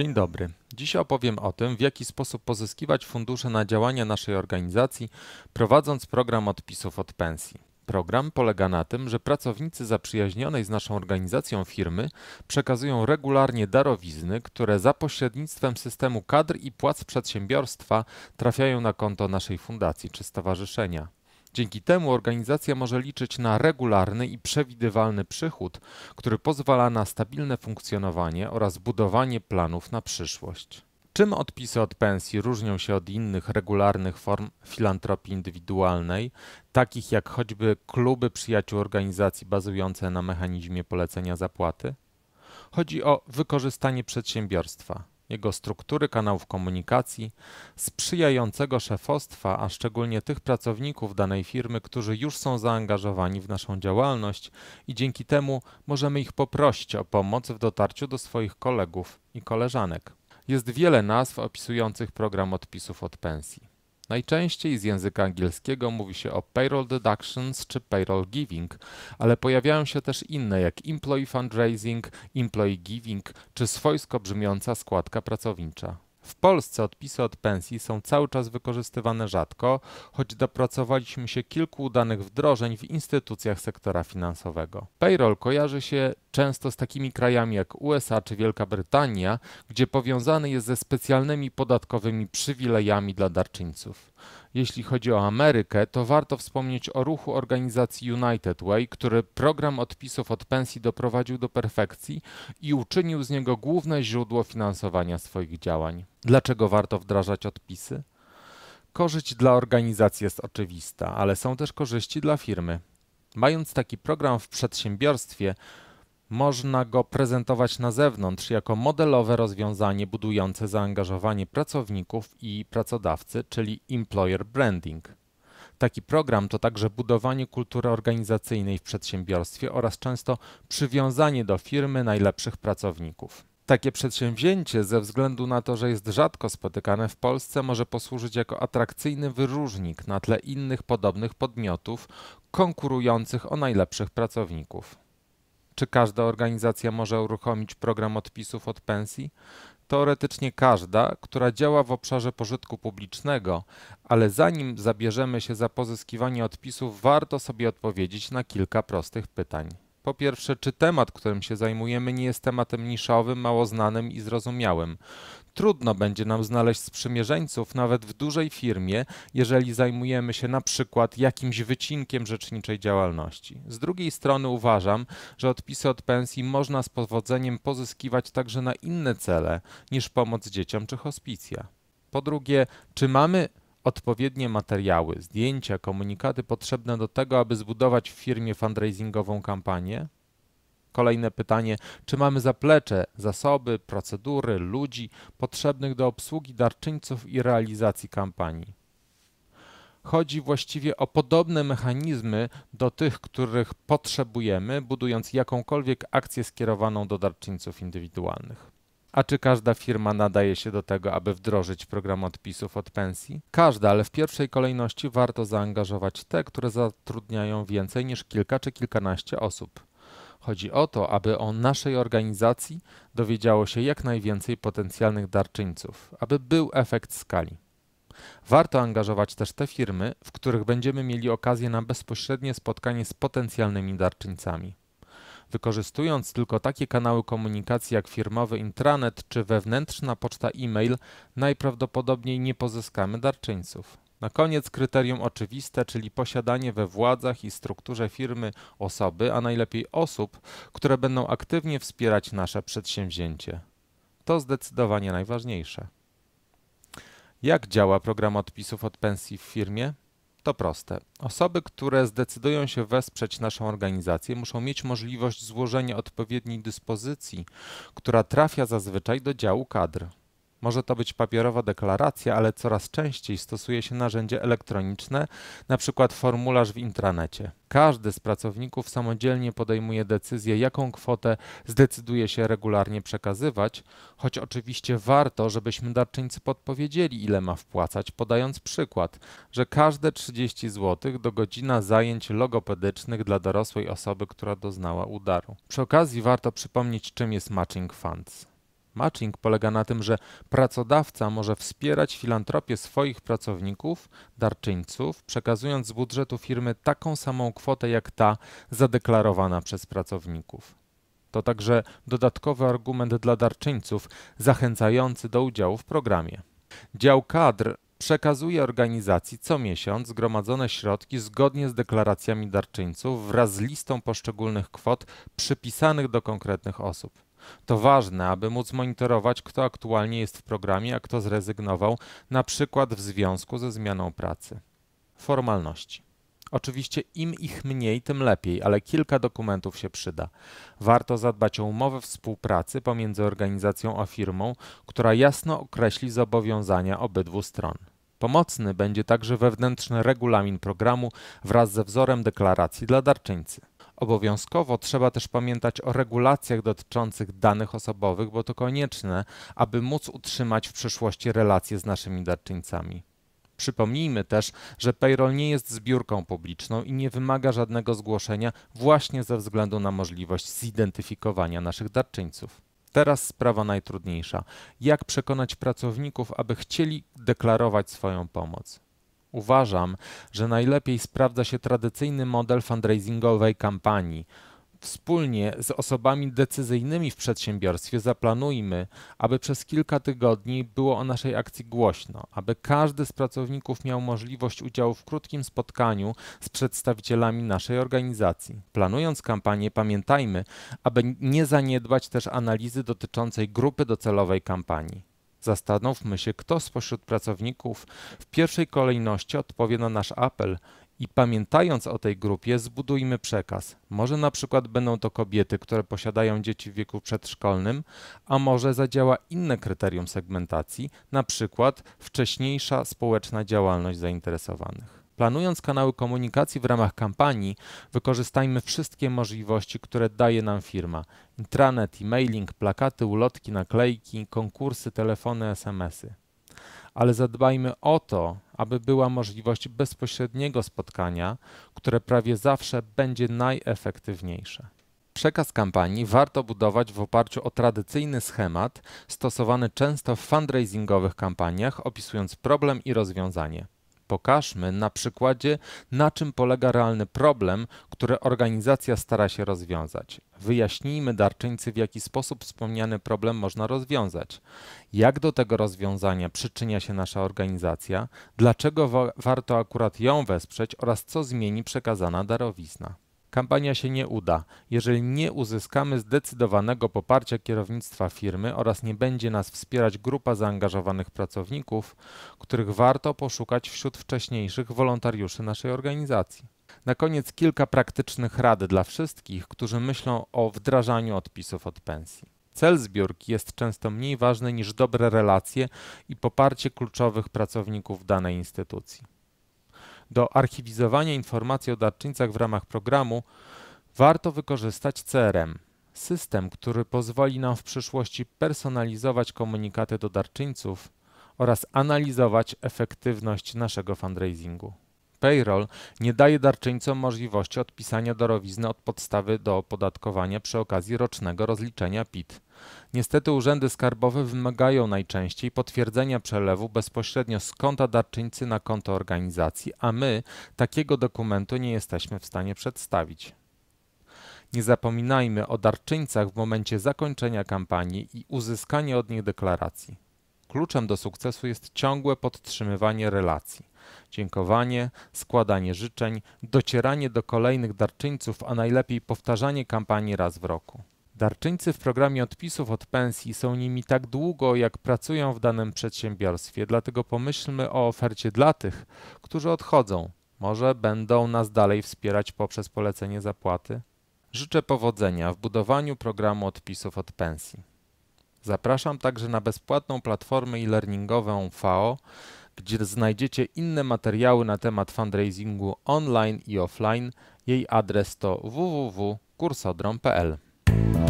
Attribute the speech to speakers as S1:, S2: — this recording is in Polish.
S1: Dzień dobry. Dzisiaj opowiem o tym, w jaki sposób pozyskiwać fundusze na działania naszej organizacji, prowadząc program odpisów od pensji. Program polega na tym, że pracownicy zaprzyjaźnionej z naszą organizacją firmy przekazują regularnie darowizny, które za pośrednictwem systemu kadr i płac przedsiębiorstwa trafiają na konto naszej fundacji czy stowarzyszenia. Dzięki temu organizacja może liczyć na regularny i przewidywalny przychód, który pozwala na stabilne funkcjonowanie oraz budowanie planów na przyszłość. Czym odpisy od pensji różnią się od innych regularnych form filantropii indywidualnej, takich jak choćby kluby przyjaciół organizacji bazujące na mechanizmie polecenia zapłaty? Chodzi o wykorzystanie przedsiębiorstwa jego struktury kanałów komunikacji, sprzyjającego szefostwa, a szczególnie tych pracowników danej firmy, którzy już są zaangażowani w naszą działalność i dzięki temu możemy ich poprosić o pomoc w dotarciu do swoich kolegów i koleżanek. Jest wiele nazw opisujących program odpisów od pensji. Najczęściej z języka angielskiego mówi się o payroll deductions czy payroll giving, ale pojawiają się też inne jak employee fundraising, employee giving czy swojsko brzmiąca składka pracownicza. W Polsce odpisy od pensji są cały czas wykorzystywane rzadko, choć dopracowaliśmy się kilku udanych wdrożeń w instytucjach sektora finansowego. Payroll kojarzy się często z takimi krajami jak USA czy Wielka Brytania, gdzie powiązany jest ze specjalnymi podatkowymi przywilejami dla darczyńców. Jeśli chodzi o Amerykę, to warto wspomnieć o ruchu organizacji United Way, który program odpisów od pensji doprowadził do perfekcji i uczynił z niego główne źródło finansowania swoich działań. Dlaczego warto wdrażać odpisy? Korzyść dla organizacji jest oczywista, ale są też korzyści dla firmy. Mając taki program w przedsiębiorstwie, można go prezentować na zewnątrz jako modelowe rozwiązanie budujące zaangażowanie pracowników i pracodawcy, czyli employer branding. Taki program to także budowanie kultury organizacyjnej w przedsiębiorstwie oraz często przywiązanie do firmy najlepszych pracowników. Takie przedsięwzięcie, ze względu na to, że jest rzadko spotykane w Polsce, może posłużyć jako atrakcyjny wyróżnik na tle innych podobnych podmiotów konkurujących o najlepszych pracowników czy każda organizacja może uruchomić program odpisów od pensji? Teoretycznie każda, która działa w obszarze pożytku publicznego, ale zanim zabierzemy się za pozyskiwanie odpisów, warto sobie odpowiedzieć na kilka prostych pytań. Po pierwsze, czy temat, którym się zajmujemy, nie jest tematem niszowym, mało znanym i zrozumiałym? Trudno będzie nam znaleźć sprzymierzeńców nawet w dużej firmie, jeżeli zajmujemy się na przykład jakimś wycinkiem rzeczniczej działalności. Z drugiej strony uważam, że odpisy od pensji można z powodzeniem pozyskiwać także na inne cele niż pomoc dzieciom czy hospicja. Po drugie, czy mamy odpowiednie materiały, zdjęcia, komunikaty potrzebne do tego, aby zbudować w firmie fundraisingową kampanię? Kolejne pytanie: czy mamy zaplecze, zasoby, procedury, ludzi potrzebnych do obsługi darczyńców i realizacji kampanii? Chodzi właściwie o podobne mechanizmy do tych, których potrzebujemy, budując jakąkolwiek akcję skierowaną do darczyńców indywidualnych. A czy każda firma nadaje się do tego, aby wdrożyć program odpisów od pensji? Każda, ale w pierwszej kolejności warto zaangażować te, które zatrudniają więcej niż kilka czy kilkanaście osób. Chodzi o to, aby o naszej organizacji dowiedziało się jak najwięcej potencjalnych darczyńców, aby był efekt skali. Warto angażować też te firmy, w których będziemy mieli okazję na bezpośrednie spotkanie z potencjalnymi darczyńcami. Wykorzystując tylko takie kanały komunikacji jak firmowy intranet czy wewnętrzna poczta e-mail, najprawdopodobniej nie pozyskamy darczyńców. Na koniec kryterium oczywiste, czyli posiadanie we władzach i strukturze firmy osoby, a najlepiej osób, które będą aktywnie wspierać nasze przedsięwzięcie. To zdecydowanie najważniejsze. Jak działa program odpisów od pensji w firmie? to proste. Osoby, które zdecydują się wesprzeć naszą organizację, muszą mieć możliwość złożenia odpowiedniej dyspozycji, która trafia zazwyczaj do działu kadr. Może to być papierowa deklaracja, ale coraz częściej stosuje się narzędzie elektroniczne, np. formularz w intranecie. Każdy z pracowników samodzielnie podejmuje decyzję, jaką kwotę zdecyduje się regularnie przekazywać, choć oczywiście warto, żebyśmy darczyńcy podpowiedzieli, ile ma wpłacać, podając przykład, że każde 30 zł do godzina zajęć logopedycznych dla dorosłej osoby, która doznała udaru. Przy okazji warto przypomnieć, czym jest matching funds. Matching polega na tym, że pracodawca może wspierać filantropię swoich pracowników, darczyńców, przekazując z budżetu firmy taką samą kwotę jak ta zadeklarowana przez pracowników. To także dodatkowy argument dla darczyńców zachęcający do udziału w programie. Dział kadr przekazuje organizacji co miesiąc zgromadzone środki zgodnie z deklaracjami darczyńców wraz z listą poszczególnych kwot przypisanych do konkretnych osób. To ważne, aby móc monitorować, kto aktualnie jest w programie, a kto zrezygnował, na przykład w związku ze zmianą pracy. Formalności. Oczywiście im ich mniej, tym lepiej, ale kilka dokumentów się przyda. Warto zadbać o umowę współpracy pomiędzy organizacją a firmą, która jasno określi zobowiązania obydwu stron. Pomocny będzie także wewnętrzny regulamin programu wraz ze wzorem deklaracji dla darczyńcy. Obowiązkowo trzeba też pamiętać o regulacjach dotyczących danych osobowych, bo to konieczne, aby móc utrzymać w przyszłości relacje z naszymi darczyńcami. Przypomnijmy też, że payroll nie jest zbiórką publiczną i nie wymaga żadnego zgłoszenia właśnie ze względu na możliwość zidentyfikowania naszych darczyńców. Teraz sprawa najtrudniejsza: jak przekonać pracowników, aby chcieli deklarować swoją pomoc? Uważam, że najlepiej sprawdza się tradycyjny model fundraisingowej kampanii. Wspólnie z osobami decyzyjnymi w przedsiębiorstwie zaplanujmy, aby przez kilka tygodni było o naszej akcji głośno, aby każdy z pracowników miał możliwość udziału w krótkim spotkaniu z przedstawicielami naszej organizacji. Planując kampanię, pamiętajmy, aby nie zaniedbać też analizy dotyczącej grupy docelowej kampanii. Zastanówmy się, kto spośród pracowników w pierwszej kolejności odpowie na nasz apel i pamiętając o tej grupie, zbudujmy przekaz. Może na przykład będą to kobiety, które posiadają dzieci w wieku przedszkolnym, a może zadziała inne kryterium segmentacji, na przykład wcześniejsza społeczna działalność zainteresowanych. Planując kanały komunikacji w ramach kampanii, wykorzystajmy wszystkie możliwości, które daje nam firma. Intranet, e-mailing, plakaty, ulotki, naklejki, konkursy, telefony, SMSy. Ale zadbajmy o to, aby była możliwość bezpośredniego spotkania, które prawie zawsze będzie najefektywniejsze. Przekaz kampanii warto budować w oparciu o tradycyjny schemat stosowany często w fundraisingowych kampaniach, opisując problem i rozwiązanie. Pokażmy na przykładzie, na czym polega realny problem, który organizacja stara się rozwiązać. Wyjaśnijmy darczyńcy, w jaki sposób wspomniany problem można rozwiązać. Jak do tego rozwiązania przyczynia się nasza organizacja, dlaczego wa warto akurat ją wesprzeć oraz co zmieni przekazana darowizna kampania się nie uda, jeżeli nie uzyskamy zdecydowanego poparcia kierownictwa firmy oraz nie będzie nas wspierać grupa zaangażowanych pracowników, których warto poszukać wśród wcześniejszych wolontariuszy naszej organizacji. Na koniec kilka praktycznych rad dla wszystkich, którzy myślą o wdrażaniu odpisów od pensji. Cel zbiórki jest często mniej ważny niż dobre relacje i poparcie kluczowych pracowników danej instytucji. Do archiwizowania informacji o darczyńcach w ramach programu warto wykorzystać CRM. System, który pozwoli nam w przyszłości personalizować komunikaty do darczyńców oraz analizować efektywność naszego fundraisingu payroll nie daje darczyńcom możliwości odpisania darowizny od podstawy do opodatkowania przy okazji rocznego rozliczenia PIT. Niestety urzędy skarbowe wymagają najczęściej potwierdzenia przelewu bezpośrednio z konta darczyńcy na konto organizacji, a my takiego dokumentu nie jesteśmy w stanie przedstawić. Nie zapominajmy o darczyńcach w momencie zakończenia kampanii i uzyskania od nich deklaracji. Kluczem do sukcesu jest ciągłe podtrzymywanie relacji. Dziękowanie, składanie życzeń, docieranie do kolejnych darczyńców, a najlepiej powtarzanie kampanii raz w roku. Darczyńcy w programie odpisów od pensji są nimi tak długo, jak pracują w danym przedsiębiorstwie, dlatego pomyślmy o ofercie dla tych, którzy odchodzą. Może będą nas dalej wspierać poprzez polecenie zapłaty? Życzę powodzenia w budowaniu programu odpisów od pensji. Zapraszam także na bezpłatną platformę e-learningową FAO, gdzie znajdziecie inne materiały na temat fundraisingu online i offline. Jej adres to www.kursodrom.pl.